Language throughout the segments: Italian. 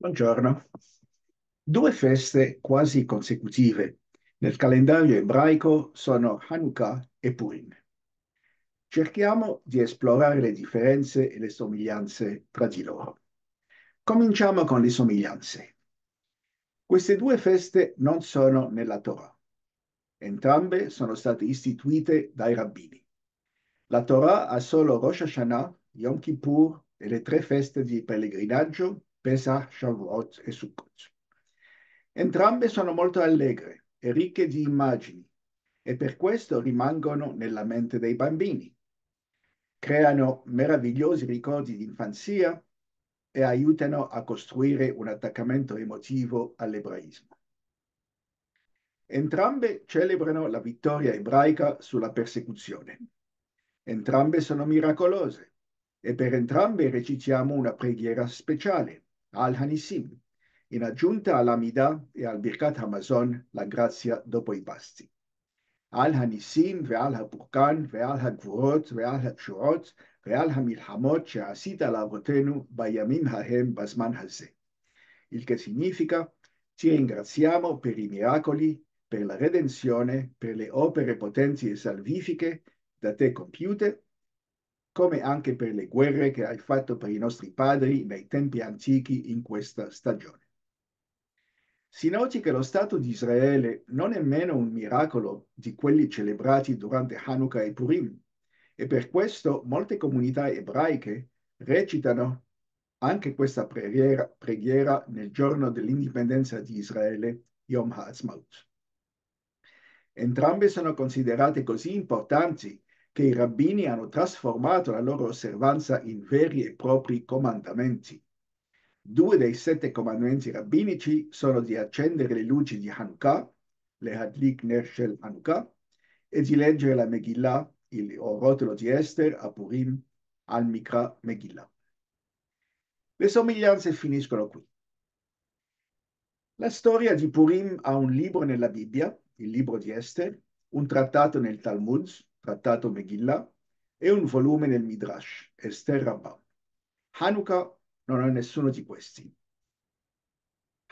Buongiorno. Due feste quasi consecutive nel calendario ebraico sono Hanukkah e Purim. Cerchiamo di esplorare le differenze e le somiglianze tra di loro. Cominciamo con le somiglianze. Queste due feste non sono nella Torah. Entrambe sono state istituite dai rabbini. La Torah ha solo Rosh Hashanah, Yom Kippur e le tre feste di pellegrinaggio Pesach, Shavuot e Sukkot. Entrambe sono molto allegre e ricche di immagini e per questo rimangono nella mente dei bambini. Creano meravigliosi ricordi di infanzia e aiutano a costruire un attaccamento emotivo all'ebraismo. Entrambe celebrano la vittoria ebraica sulla persecuzione. Entrambe sono miracolose e per entrambe recitiamo una preghiera speciale, al Hanissim, in aggiunta all'Amida e al Birkat Hamazon, la grazia dopo i pasti. Al Hanisim ve'al Haburkan ve'al Hagvurot ve'al Hagshurot ve'al Hamilhamot she'asit al bayamim hahem basman hazeh. Il che significa ti ringraziamo per i miracoli, per la redenzione, per le opere potenti e salvifiche da te compiute come anche per le guerre che hai fatto per i nostri padri nei tempi antichi in questa stagione. Si noti che lo Stato di Israele non è meno un miracolo di quelli celebrati durante Hanukkah e Purim, e per questo molte comunità ebraiche recitano anche questa preghiera, preghiera nel giorno dell'indipendenza di Israele, Yom HaAtzmaut. Entrambe sono considerate così importanti che i rabbini hanno trasformato la loro osservanza in veri e propri comandamenti. Due dei sette comandamenti rabbinici sono di accendere le luci di Hanukkah, le Hadlik Nershel Hanukkah, e di leggere la Megillah, il rotolo di Esther, a Purim, al Mikra Megillah. Le somiglianze finiscono qui. La storia di Purim ha un libro nella Bibbia, il libro di Esther, un trattato nel Talmud, Trattato Megillah, e un volume nel Midrash, Esther Rabbah. Hanukkah non è nessuno di questi.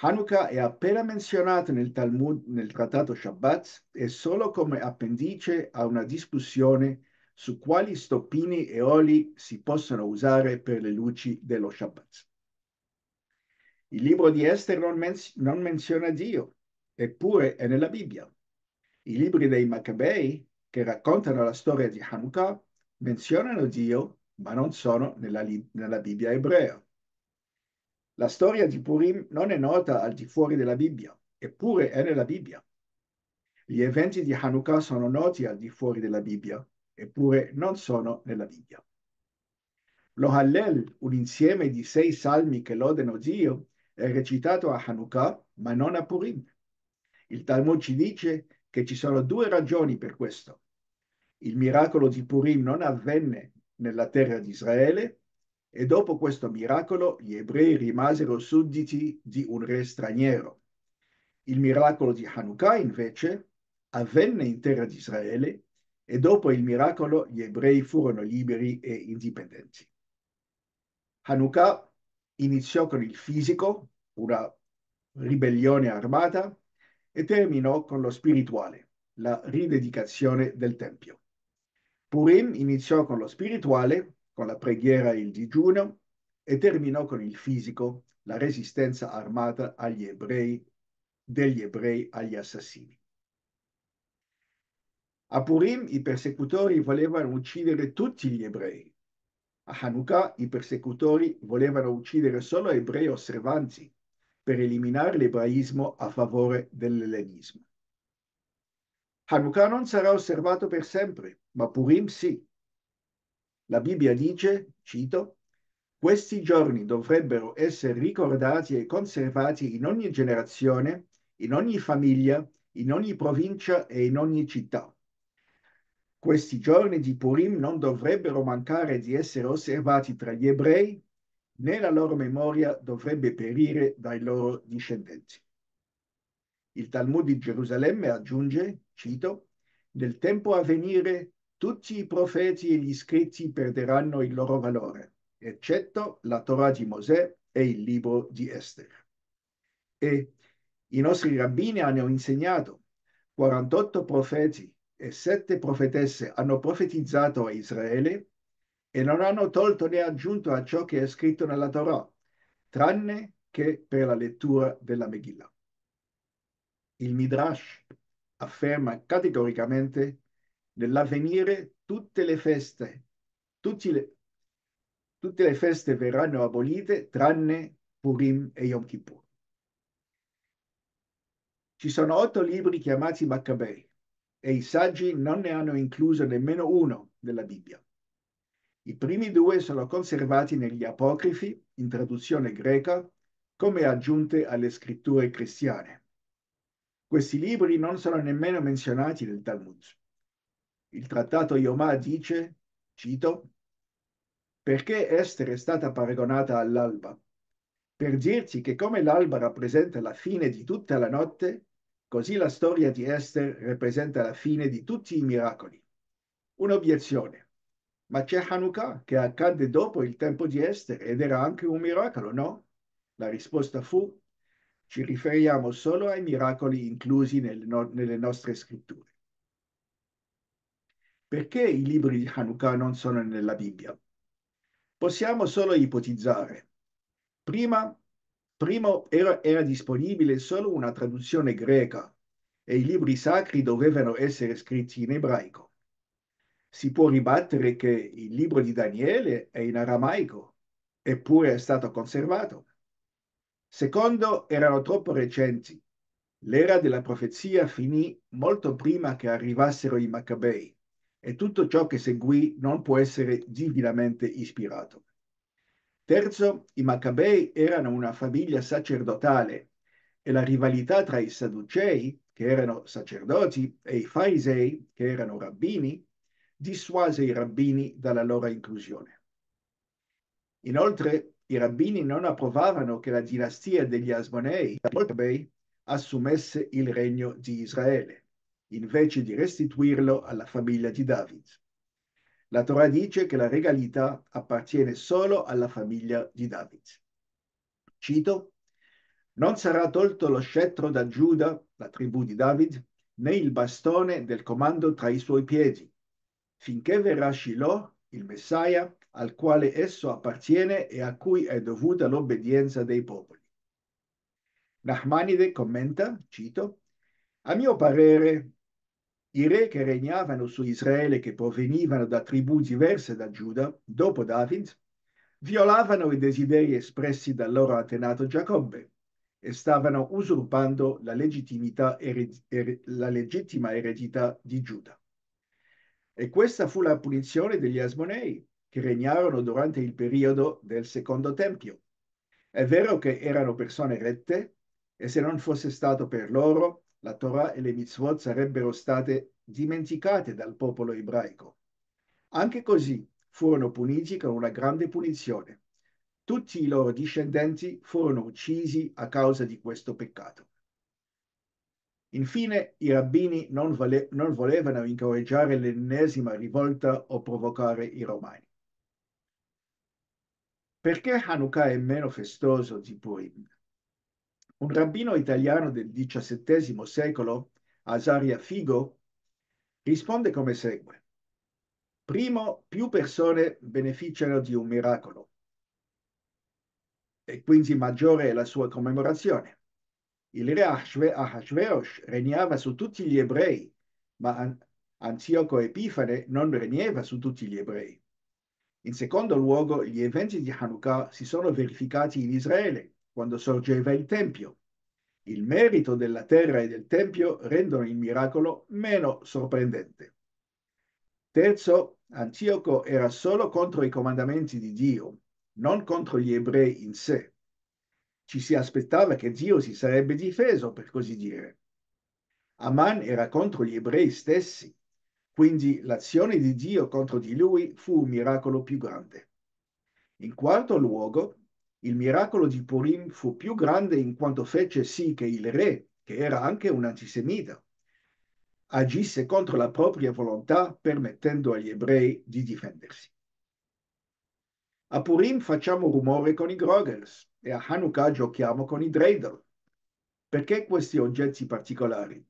Hanukkah è appena menzionato nel Talmud, nel Trattato Shabbat, e solo come appendice a una discussione su quali stoppini e oli si possono usare per le luci dello Shabbat. Il libro di Esther non, menz- non menziona Dio, eppure è nella Bibbia. I libri dei Maccabei che raccontano la storia di Hanukkah menzionano Dio, ma non sono nella, nella Bibbia ebrea. La storia di Purim non è nota al di fuori della Bibbia, eppure è nella Bibbia. Gli eventi di Hanukkah sono noti al di fuori della Bibbia, eppure non sono nella Bibbia. Lo Hallel, un insieme di sei salmi che lodano Dio, è recitato a Hanukkah, ma non a Purim. Il Talmud ci dice che ci sono due ragioni per questo. Il miracolo di Purim non avvenne nella terra di Israele e dopo questo miracolo gli ebrei rimasero sudditi di un re straniero. Il miracolo di Hanukkah invece avvenne in terra di Israele e dopo il miracolo gli ebrei furono liberi e indipendenti. Hanukkah iniziò con il fisico, una ribellione armata, e terminò con lo spirituale, la ridedicazione del Tempio. Purim iniziò con lo spirituale, con la preghiera e il digiuno, e terminò con il fisico, la resistenza armata agli ebrei, degli ebrei agli assassini. A Purim i persecutori volevano uccidere tutti gli ebrei. A Hanukkah i persecutori volevano uccidere solo ebrei osservanti per eliminare l'ebraismo a favore dell'ellenismo. Hanukkah non sarà osservato per sempre ma Purim sì. La Bibbia dice, cito, questi giorni dovrebbero essere ricordati e conservati in ogni generazione, in ogni famiglia, in ogni provincia e in ogni città. Questi giorni di Purim non dovrebbero mancare di essere osservati tra gli ebrei, né la loro memoria dovrebbe perire dai loro discendenti. Il Talmud di Gerusalemme aggiunge, cito, nel tempo a venire tutti i profeti e gli scritti perderanno il loro valore, eccetto la Torah di Mosè e il libro di Esther. E i nostri rabbini hanno insegnato, 48 profeti e 7 profetesse hanno profetizzato a Israele e non hanno tolto né aggiunto a ciò che è scritto nella Torah, tranne che per la lettura della Megillah. Il Midrash afferma categoricamente Nell'avvenire tutte le feste, le, tutte le feste verranno abolite tranne Purim e Yom Kippur. Ci sono otto libri chiamati Maccabei e i saggi non ne hanno incluso nemmeno uno della Bibbia. I primi due sono conservati negli apocrifi, in traduzione greca, come aggiunte alle scritture cristiane. Questi libri non sono nemmeno menzionati nel Talmud. Il trattato Yomà dice, cito, perché Esther è stata paragonata all'alba? Per dirci che come l'alba rappresenta la fine di tutta la notte, così la storia di Esther rappresenta la fine di tutti i miracoli. Un'obiezione. Ma c'è Hanukkah che accadde dopo il tempo di Esther ed era anche un miracolo, no? La risposta fu ci riferiamo solo ai miracoli inclusi nel no- nelle nostre scritture. Perché i libri di Hanukkah non sono nella Bibbia? Possiamo solo ipotizzare. Prima, prima era, era disponibile solo una traduzione greca e i libri sacri dovevano essere scritti in ebraico. Si può ribattere che il libro di Daniele è in aramaico, eppure è stato conservato. Secondo, erano troppo recenti. L'era della profezia finì molto prima che arrivassero i Maccabei e tutto ciò che seguì non può essere divinamente ispirato. Terzo, i Maccabei erano una famiglia sacerdotale e la rivalità tra i Sadducei, che erano sacerdoti, e i Farisei, che erano rabbini, dissuase i rabbini dalla loro inclusione. Inoltre, i rabbini non approvavano che la dinastia degli Asmonei assumesse il regno di Israele invece di restituirlo alla famiglia di David. La Torah dice che la regalità appartiene solo alla famiglia di David. Cito, non sarà tolto lo scettro da Giuda, la tribù di David, né il bastone del comando tra i suoi piedi, finché verrà Shiloh, il Messiah, al quale esso appartiene e a cui è dovuta l'obbedienza dei popoli. Nachmanide commenta, cito, a mio parere, i re che regnavano su Israele, che provenivano da tribù diverse da Giuda, dopo David, violavano i desideri espressi dal loro antenato Giacobbe e stavano usurpando la, er la legittima eredità di Giuda. E questa fu la punizione degli Asmonei, che regnarono durante il periodo del secondo tempio. È vero che erano persone rette, e se non fosse stato per loro, la Torah e le mitzvot sarebbero state dimenticate dal popolo ebraico. Anche così furono puniti con una grande punizione. Tutti i loro discendenti furono uccisi a causa di questo peccato. Infine, i rabbini non, vole- non volevano incoraggiare l'ennesima rivolta o provocare i romani. Perché Hanukkah è meno festoso di Purim? Un rabbino italiano del XVII secolo, Asaria Figo, risponde come segue. Primo, più persone beneficiano di un miracolo e quindi maggiore è la sua commemorazione. Il re Ahasverosh regnava su tutti gli ebrei, ma Antioco Epifane non regnava su tutti gli ebrei. In secondo luogo, gli eventi di Hanukkah si sono verificati in Israele, quando sorgeva il Tempio. Il merito della terra e del Tempio rendono il miracolo meno sorprendente. Terzo, Antioco era solo contro i comandamenti di Dio, non contro gli ebrei in sé. Ci si aspettava che Dio si sarebbe difeso, per così dire. Aman era contro gli ebrei stessi, quindi l'azione di Dio contro di lui fu un miracolo più grande. In quarto luogo, il miracolo di Purim fu più grande in quanto fece sì che il re, che era anche un antisemita, agisse contro la propria volontà permettendo agli ebrei di difendersi. A Purim facciamo rumore con i Grogels e a Hanukkah giochiamo con i Dreidel. Perché questi oggetti particolari?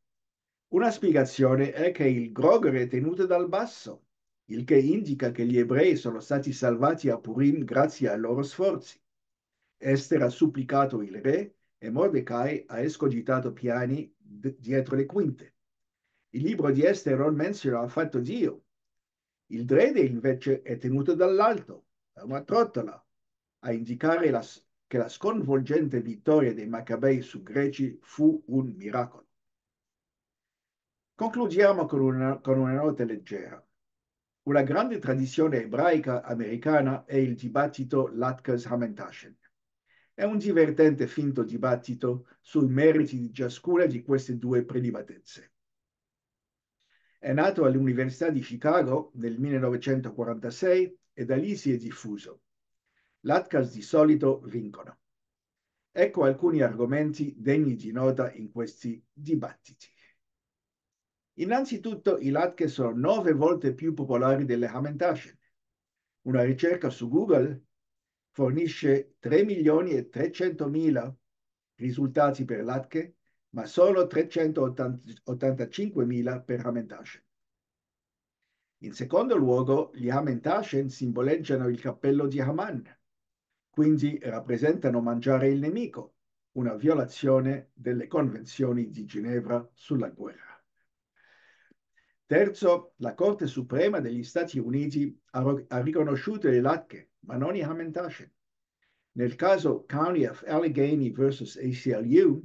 Una spiegazione è che il Grogel è tenuto dal basso, il che indica che gli ebrei sono stati salvati a Purim grazie ai loro sforzi. Esther ha supplicato il re e Mordecai ha escogitato piani dietro le quinte. Il libro di Esther non menziona affatto Dio. Il drede invece è tenuto dall'alto, da una trottola, a indicare la, che la sconvolgente vittoria dei Maccabei su Greci fu un miracolo. Concludiamo con una, con una nota leggera. Una grande tradizione ebraica americana è il dibattito latkes Hamentaschen è un divertente finto dibattito sui meriti di ciascuna di queste due prelibatezze. È nato all'Università di Chicago nel 1946 e da lì si è diffuso. L'ATCAS di solito vincono. Ecco alcuni argomenti degni di nota in questi dibattiti. Innanzitutto i LATCAS sono nove volte più popolari delle Hamentaschen. Una ricerca su Google fornisce 3 milioni e 300 mila risultati per latte, ma solo 385 mila per Hamentacen. In secondo luogo, gli Hamentacen simboleggiano il cappello di Haman, quindi rappresentano mangiare il nemico, una violazione delle convenzioni di Ginevra sulla guerra. Terzo, la Corte Suprema degli Stati Uniti ha, ha riconosciuto le Latke ma non i Hamantashen. Nel caso County of Allegheny v. ACLU,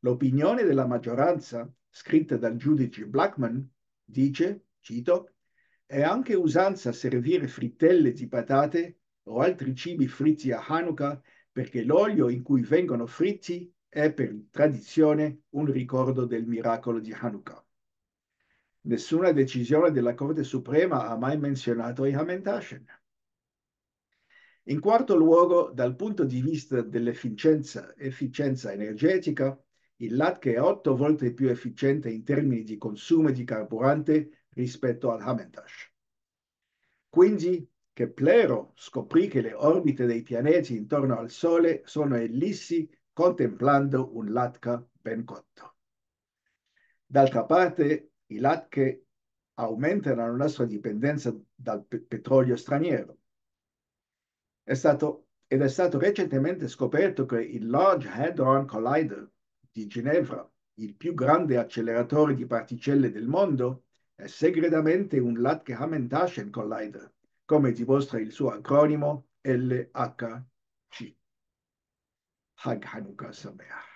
l'opinione della maggioranza, scritta dal giudice Blackman, dice, cito, è anche usanza servire frittelle di patate o altri cibi fritti a Hanukkah perché l'olio in cui vengono fritti è per tradizione un ricordo del miracolo di Hanukkah. Nessuna decisione della Corte Suprema ha mai menzionato i Hamentashen. In quarto luogo, dal punto di vista dell'efficienza energetica, il latte è otto volte più efficiente in termini di consumo di carburante rispetto al Hamantash. Quindi, Keplero scoprì che le orbite dei pianeti intorno al Sole sono ellissi contemplando un latte ben cotto. D'altra parte, i latte aumentano la nostra dipendenza dal pe petrolio straniero è stato, ed è stato recentemente scoperto che il Large Hadron Collider di Ginevra, il più grande acceleratore di particelle del mondo, è segretamente un Latke-Hamen-Taschen Collider, come dimostra il suo acronimo LHC. Hag Hanukkah שמח.